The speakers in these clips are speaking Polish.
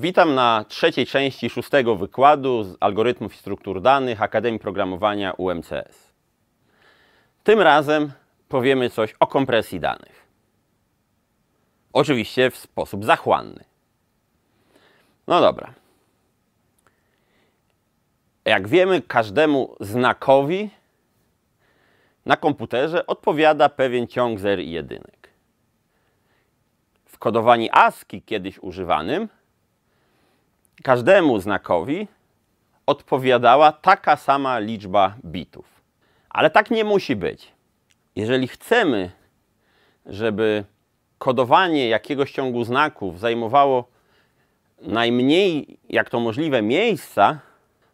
Witam na trzeciej części szóstego wykładu z algorytmów i struktur danych Akademii Programowania UMCS. Tym razem powiemy coś o kompresji danych. Oczywiście w sposób zachłanny. No dobra. Jak wiemy, każdemu znakowi na komputerze odpowiada pewien ciąg zer i jedynek. W kodowaniu ASCII kiedyś używanym każdemu znakowi odpowiadała taka sama liczba bitów. Ale tak nie musi być. Jeżeli chcemy, żeby kodowanie jakiegoś ciągu znaków zajmowało najmniej, jak to możliwe, miejsca,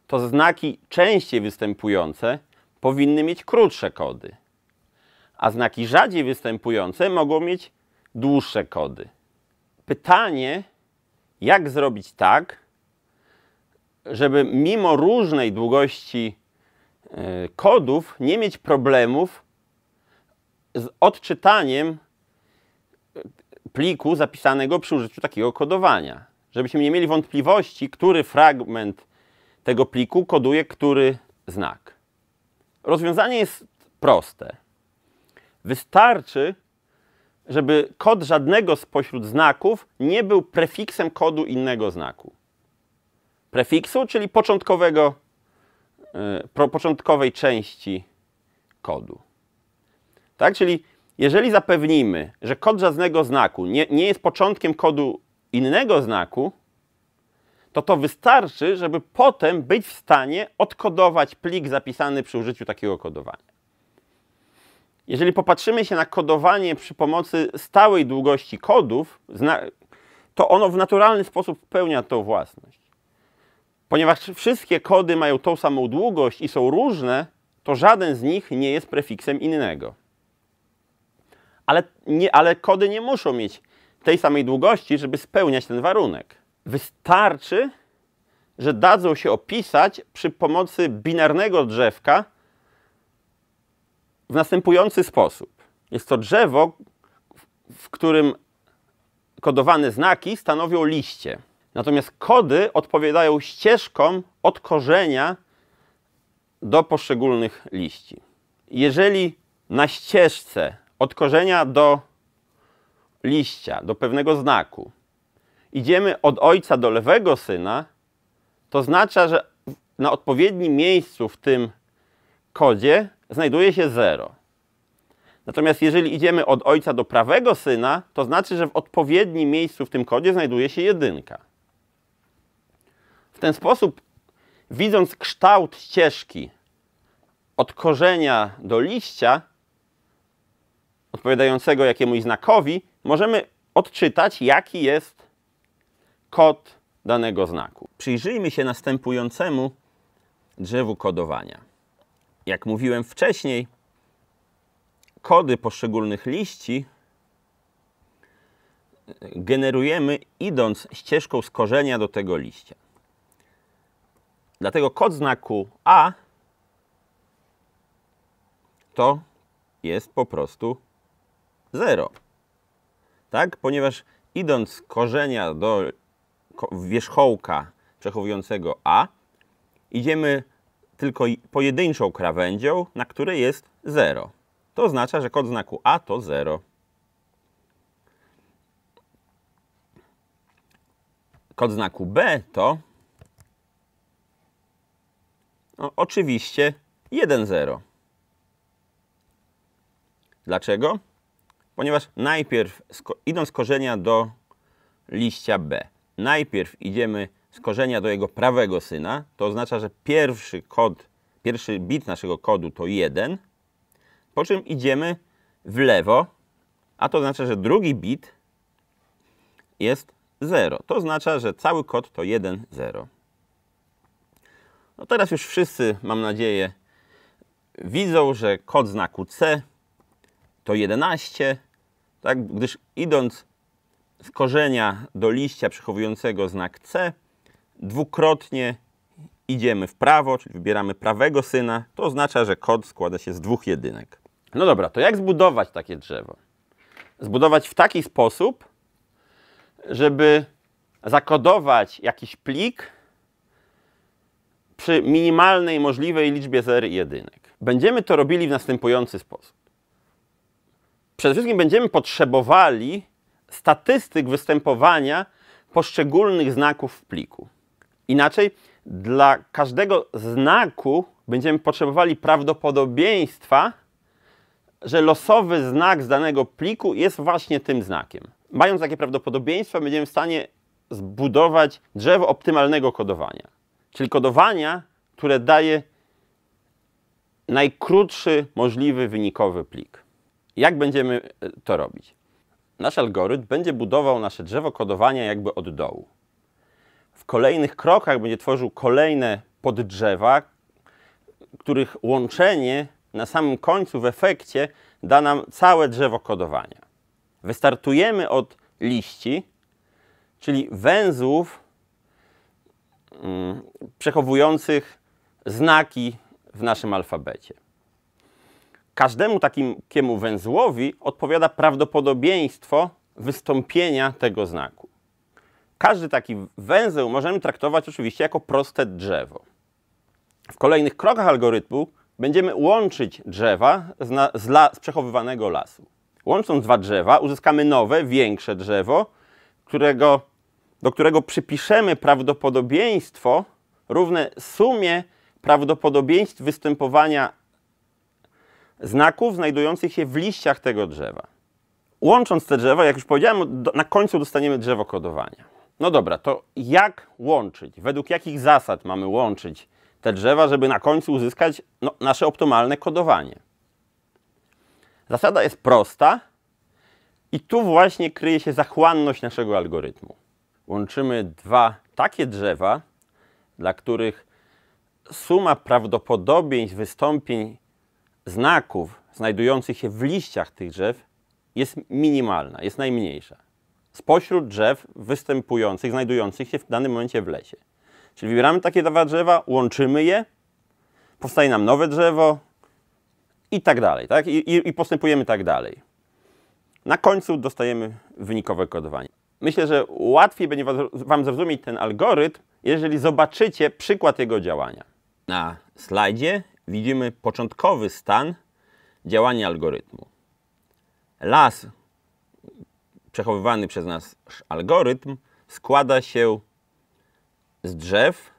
to znaki częściej występujące powinny mieć krótsze kody, a znaki rzadziej występujące mogą mieć dłuższe kody. Pytanie, jak zrobić tak, żeby mimo różnej długości e, kodów nie mieć problemów z odczytaniem pliku zapisanego przy użyciu takiego kodowania. Żebyśmy nie mieli wątpliwości, który fragment tego pliku koduje który znak. Rozwiązanie jest proste. Wystarczy, żeby kod żadnego spośród znaków nie był prefiksem kodu innego znaku prefiksu, czyli początkowego, e, początkowej części kodu. Tak? Czyli jeżeli zapewnimy, że kod żadnego znaku nie, nie jest początkiem kodu innego znaku, to to wystarczy, żeby potem być w stanie odkodować plik zapisany przy użyciu takiego kodowania. Jeżeli popatrzymy się na kodowanie przy pomocy stałej długości kodów, to ono w naturalny sposób pełnia tą własność. Ponieważ wszystkie kody mają tą samą długość i są różne, to żaden z nich nie jest prefiksem innego. Ale, nie, ale kody nie muszą mieć tej samej długości, żeby spełniać ten warunek. Wystarczy, że dadzą się opisać przy pomocy binarnego drzewka w następujący sposób. Jest to drzewo, w którym kodowane znaki stanowią liście. Natomiast kody odpowiadają ścieżkom od korzenia do poszczególnych liści. Jeżeli na ścieżce od korzenia do liścia, do pewnego znaku, idziemy od ojca do lewego syna, to oznacza, że na odpowiednim miejscu w tym kodzie znajduje się 0. Natomiast jeżeli idziemy od ojca do prawego syna, to znaczy, że w odpowiednim miejscu w tym kodzie znajduje się jedynka. W ten sposób, widząc kształt ścieżki od korzenia do liścia, odpowiadającego jakiemuś znakowi, możemy odczytać, jaki jest kod danego znaku. Przyjrzyjmy się następującemu drzewu kodowania. Jak mówiłem wcześniej, kody poszczególnych liści generujemy idąc ścieżką z korzenia do tego liścia. Dlatego kod znaku A to jest po prostu 0. Tak? Ponieważ idąc z korzenia do wierzchołka przechowującego A, idziemy tylko pojedynczą krawędzią, na której jest 0. To oznacza, że kod znaku A to 0. Kod znaku B to no, oczywiście 1-0. Dlaczego? Ponieważ najpierw idąc z korzenia do liścia B, najpierw idziemy z korzenia do jego prawego syna, to oznacza, że pierwszy kod, pierwszy bit naszego kodu to 1, po czym idziemy w lewo, a to oznacza, że drugi bit jest 0. To oznacza, że cały kod to 1, 0. No teraz już wszyscy, mam nadzieję, widzą, że kod znaku C to 11, tak? gdyż idąc z korzenia do liścia przechowującego znak C, dwukrotnie idziemy w prawo, czyli wybieramy prawego syna, to oznacza, że kod składa się z dwóch jedynek. No dobra, to jak zbudować takie drzewo? Zbudować w taki sposób, żeby zakodować jakiś plik, przy minimalnej możliwej liczbie zer i jedynek. Będziemy to robili w następujący sposób. Przede wszystkim będziemy potrzebowali statystyk występowania poszczególnych znaków w pliku. Inaczej, dla każdego znaku będziemy potrzebowali prawdopodobieństwa, że losowy znak z danego pliku jest właśnie tym znakiem. Mając takie prawdopodobieństwa, będziemy w stanie zbudować drzewo optymalnego kodowania czyli kodowania, które daje najkrótszy możliwy wynikowy plik. Jak będziemy e, to robić? Nasz algorytm będzie budował nasze drzewo kodowania jakby od dołu. W kolejnych krokach będzie tworzył kolejne poddrzewa, których łączenie na samym końcu w efekcie da nam całe drzewo kodowania. Wystartujemy od liści, czyli węzłów Mm, przechowujących znaki w naszym alfabecie. Każdemu takiemu węzłowi odpowiada prawdopodobieństwo wystąpienia tego znaku. Każdy taki węzeł możemy traktować oczywiście jako proste drzewo. W kolejnych krokach algorytmu będziemy łączyć drzewa z, na, z, la, z przechowywanego lasu. Łącząc dwa drzewa uzyskamy nowe, większe drzewo, którego do którego przypiszemy prawdopodobieństwo równe sumie prawdopodobieństw występowania znaków znajdujących się w liściach tego drzewa. Łącząc te drzewa, jak już powiedziałem, na końcu dostaniemy drzewo kodowania. No dobra, to jak łączyć? Według jakich zasad mamy łączyć te drzewa, żeby na końcu uzyskać no, nasze optymalne kodowanie? Zasada jest prosta i tu właśnie kryje się zachłanność naszego algorytmu łączymy dwa takie drzewa, dla których suma prawdopodobieństw wystąpień znaków znajdujących się w liściach tych drzew jest minimalna, jest najmniejsza. Spośród drzew występujących, znajdujących się w danym momencie w lesie. Czyli wybieramy takie dwa drzewa, łączymy je, powstaje nam nowe drzewo i tak dalej. Tak? I, i, i postępujemy tak dalej. Na końcu dostajemy wynikowe kodowanie myślę, że łatwiej będzie Wam zrozumieć ten algorytm, jeżeli zobaczycie przykład jego działania. Na slajdzie widzimy początkowy stan działania algorytmu. Las przechowywany przez nas algorytm składa się z drzew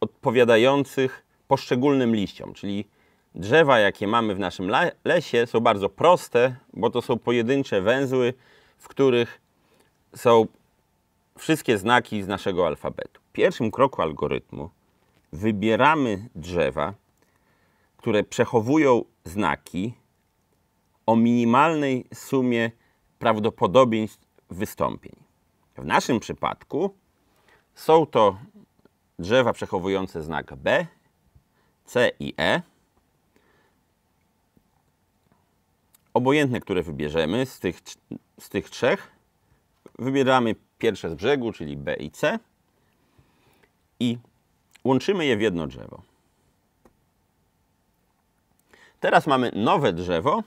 odpowiadających poszczególnym liściom, czyli drzewa, jakie mamy w naszym lesie, są bardzo proste, bo to są pojedyncze węzły, w których są wszystkie znaki z naszego alfabetu. W pierwszym kroku algorytmu wybieramy drzewa, które przechowują znaki o minimalnej sumie prawdopodobieństw wystąpień. W naszym przypadku są to drzewa przechowujące znak B, C i E. Obojętne, które wybierzemy z tych, z tych trzech, Wybieramy pierwsze z brzegu, czyli B i C i łączymy je w jedno drzewo. Teraz mamy nowe drzewo,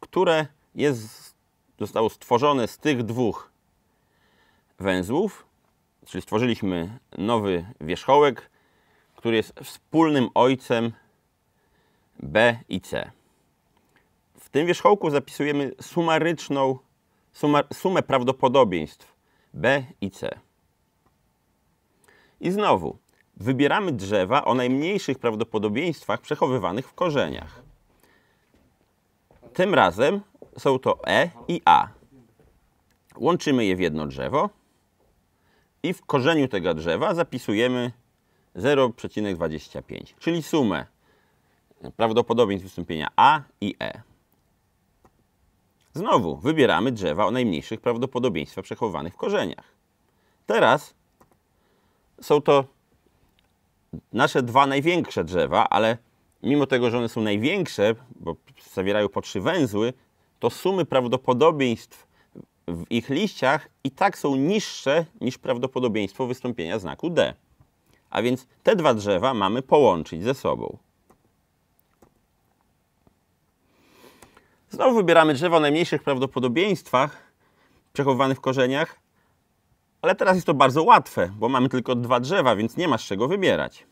które jest, zostało stworzone z tych dwóch węzłów, czyli stworzyliśmy nowy wierzchołek, który jest wspólnym ojcem B i C. W tym wierzchołku zapisujemy sumaryczną sumę, sumę prawdopodobieństw B i C. I znowu, wybieramy drzewa o najmniejszych prawdopodobieństwach przechowywanych w korzeniach. Tym razem są to E i A. Łączymy je w jedno drzewo i w korzeniu tego drzewa zapisujemy 0,25, czyli sumę prawdopodobieństw wystąpienia A i E. Znowu wybieramy drzewa o najmniejszych prawdopodobieństwa przechowywanych w korzeniach. Teraz są to nasze dwa największe drzewa, ale mimo tego, że one są największe, bo zawierają po trzy węzły, to sumy prawdopodobieństw w ich liściach i tak są niższe niż prawdopodobieństwo wystąpienia znaku D. A więc te dwa drzewa mamy połączyć ze sobą. Znowu wybieramy drzewo o najmniejszych prawdopodobieństwach przechowywanych w korzeniach, ale teraz jest to bardzo łatwe, bo mamy tylko dwa drzewa, więc nie masz czego wybierać.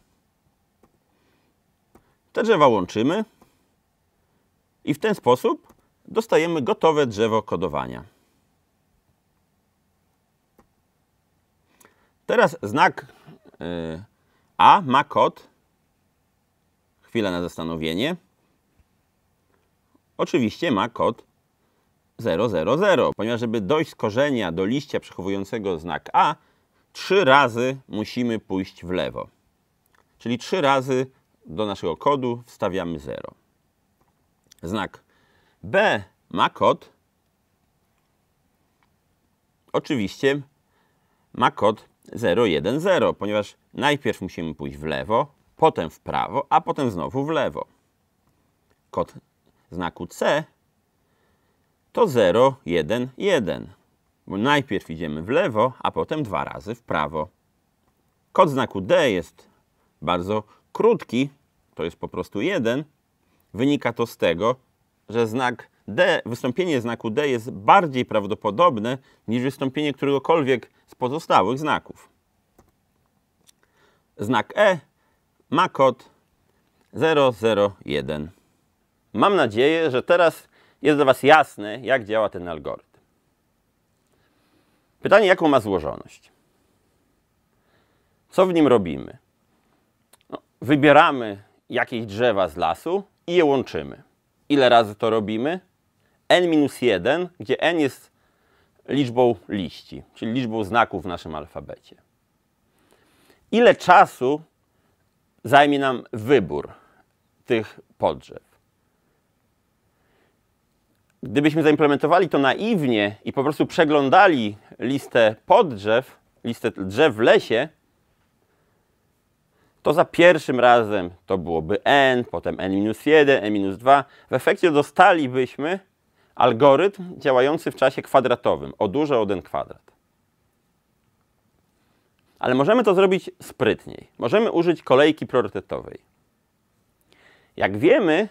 Te drzewa łączymy i w ten sposób dostajemy gotowe drzewo kodowania. Teraz znak y, A ma kod. Chwila na zastanowienie oczywiście ma kod 000, ponieważ żeby dojść z korzenia do liścia przechowującego znak A, trzy razy musimy pójść w lewo. Czyli trzy razy do naszego kodu wstawiamy 0. Znak B ma kod. Oczywiście ma kod 010, ponieważ najpierw musimy pójść w lewo, potem w prawo, a potem znowu w lewo. Kod znaku C, to 0, 1, 1. Bo najpierw idziemy w lewo, a potem dwa razy w prawo. Kod znaku D jest bardzo krótki, to jest po prostu 1. Wynika to z tego, że znak D, wystąpienie znaku D jest bardziej prawdopodobne niż wystąpienie któregokolwiek z pozostałych znaków. Znak E ma kod 001. Mam nadzieję, że teraz jest dla Was jasne, jak działa ten algorytm. Pytanie, jaką ma złożoność? Co w nim robimy? No, wybieramy jakieś drzewa z lasu i je łączymy. Ile razy to robimy? n-1, gdzie n jest liczbą liści, czyli liczbą znaków w naszym alfabecie. Ile czasu zajmie nam wybór tych podrzew? gdybyśmy zaimplementowali to naiwnie i po prostu przeglądali listę poddrzew, listę drzew w lesie, to za pierwszym razem to byłoby n, potem n-1, n-2. W efekcie dostalibyśmy algorytm działający w czasie kwadratowym, o duże o n kwadrat. Ale możemy to zrobić sprytniej. Możemy użyć kolejki priorytetowej. Jak wiemy,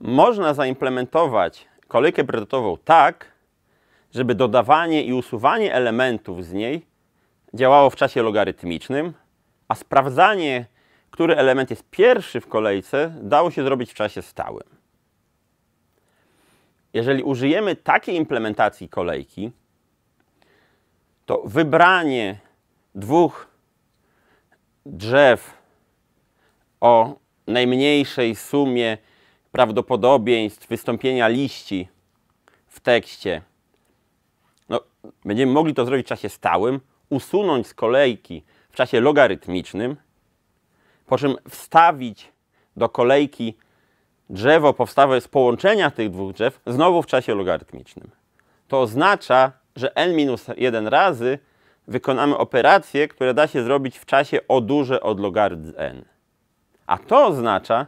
można zaimplementować kolejkę priorytetową tak, żeby dodawanie i usuwanie elementów z niej działało w czasie logarytmicznym, a sprawdzanie, który element jest pierwszy w kolejce, dało się zrobić w czasie stałym. Jeżeli użyjemy takiej implementacji kolejki, to wybranie dwóch drzew o najmniejszej sumie prawdopodobieństw wystąpienia liści w tekście, no, będziemy mogli to zrobić w czasie stałym, usunąć z kolejki w czasie logarytmicznym, po czym wstawić do kolejki drzewo powstałe z połączenia tych dwóch drzew znowu w czasie logarytmicznym. To oznacza, że n-1 razy wykonamy operację, która da się zrobić w czasie o duże od logarytm n. A to oznacza,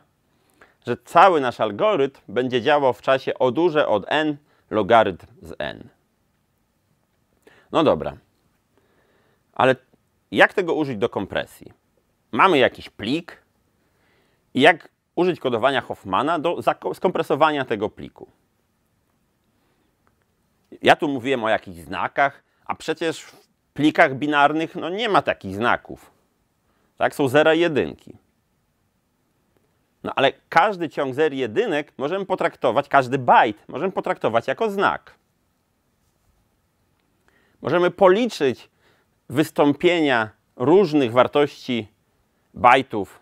że cały nasz algorytm będzie działał w czasie o duże od n logarytm z n. No dobra. Ale jak tego użyć do kompresji? Mamy jakiś plik i jak użyć kodowania Hoffmana do skompresowania tego pliku? Ja tu mówiłem o jakichś znakach, a przecież w plikach binarnych no, nie ma takich znaków. Tak, są zera i jedynki. No ale każdy ciąg zer jedynek możemy potraktować, każdy bajt możemy potraktować jako znak. Możemy policzyć wystąpienia różnych wartości bajtów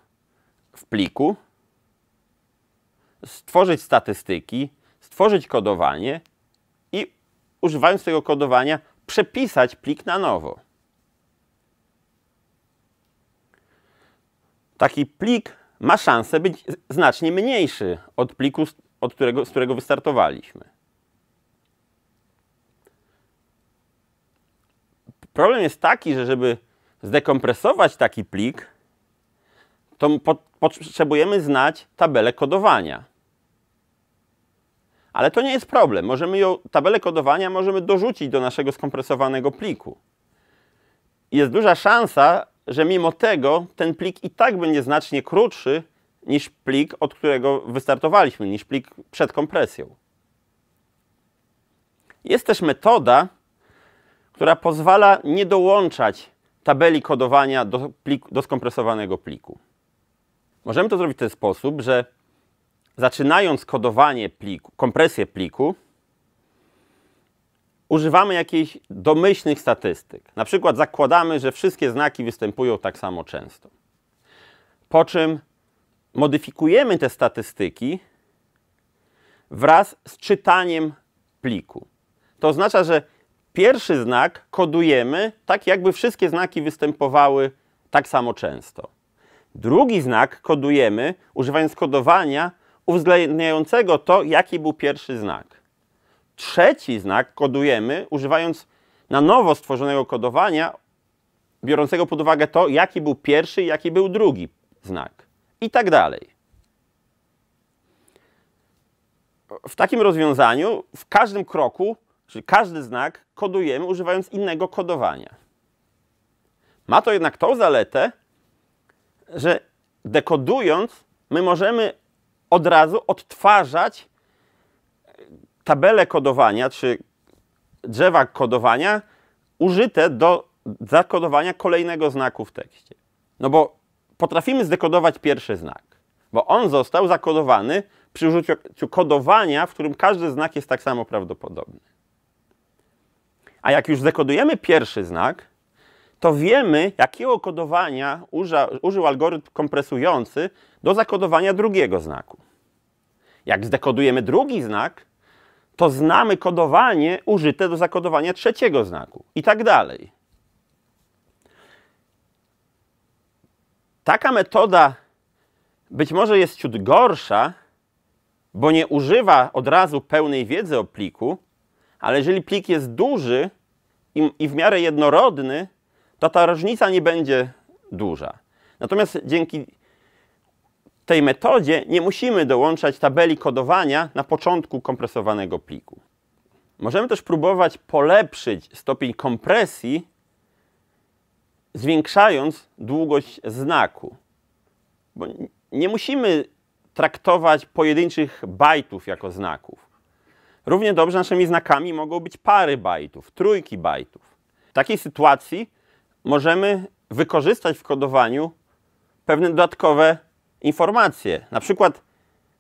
w pliku, stworzyć statystyki, stworzyć kodowanie i używając tego kodowania przepisać plik na nowo. Taki plik ma szansę być znacznie mniejszy od pliku, od którego, z którego wystartowaliśmy. Problem jest taki, że żeby zdekompresować taki plik, to potrzebujemy znać tabelę kodowania. Ale to nie jest problem. Możemy ją, tabelę kodowania możemy dorzucić do naszego skompresowanego pliku. Jest duża szansa, że mimo tego ten plik i tak będzie znacznie krótszy niż plik, od którego wystartowaliśmy, niż plik przed kompresją. Jest też metoda, która pozwala nie dołączać tabeli kodowania do, pliku, do skompresowanego pliku. Możemy to zrobić w ten sposób, że zaczynając kodowanie pliku, kompresję pliku, używamy jakichś domyślnych statystyk. Na przykład zakładamy, że wszystkie znaki występują tak samo często. Po czym modyfikujemy te statystyki wraz z czytaniem pliku. To oznacza, że pierwszy znak kodujemy tak, jakby wszystkie znaki występowały tak samo często. Drugi znak kodujemy używając kodowania uwzględniającego to, jaki był pierwszy znak. Trzeci znak kodujemy używając na nowo stworzonego kodowania, biorącego pod uwagę to, jaki był pierwszy i jaki był drugi znak i tak dalej. W takim rozwiązaniu w każdym kroku, czyli każdy znak kodujemy używając innego kodowania. Ma to jednak tą zaletę, że dekodując my możemy od razu odtwarzać tabele kodowania, czy drzewa kodowania użyte do zakodowania kolejnego znaku w tekście. No bo potrafimy zdekodować pierwszy znak, bo on został zakodowany przy użyciu kodowania, w którym każdy znak jest tak samo prawdopodobny. A jak już zdekodujemy pierwszy znak, to wiemy, jakiego kodowania uża, użył algorytm kompresujący do zakodowania drugiego znaku. Jak zdekodujemy drugi znak, to znamy kodowanie użyte do zakodowania trzeciego znaku i tak dalej. Taka metoda być może jest ciut gorsza, bo nie używa od razu pełnej wiedzy o pliku, ale jeżeli plik jest duży i, w miarę jednorodny, to ta różnica nie będzie duża. Natomiast dzięki tej metodzie nie musimy dołączać tabeli kodowania na początku kompresowanego pliku. Możemy też próbować polepszyć stopień kompresji, zwiększając długość znaku. Bo nie musimy traktować pojedynczych bajtów jako znaków. Równie dobrze naszymi znakami mogą być pary bajtów, trójki bajtów. W takiej sytuacji możemy wykorzystać w kodowaniu pewne dodatkowe informację, na przykład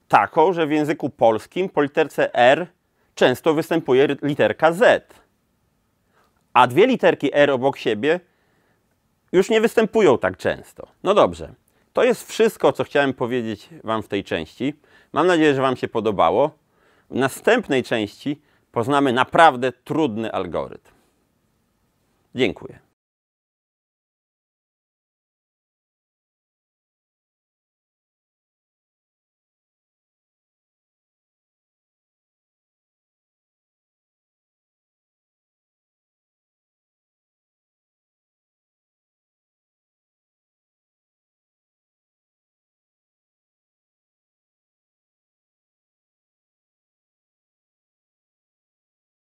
taką, że w języku polskim po literce R często występuje literka Z, a dwie literki R obok siebie już nie występują tak często. No dobrze, to jest wszystko, co chciałem powiedzieć Wam w tej części. Mam nadzieję, że Wam się podobało. W następnej części poznamy naprawdę trudny algorytm. Dziękuję.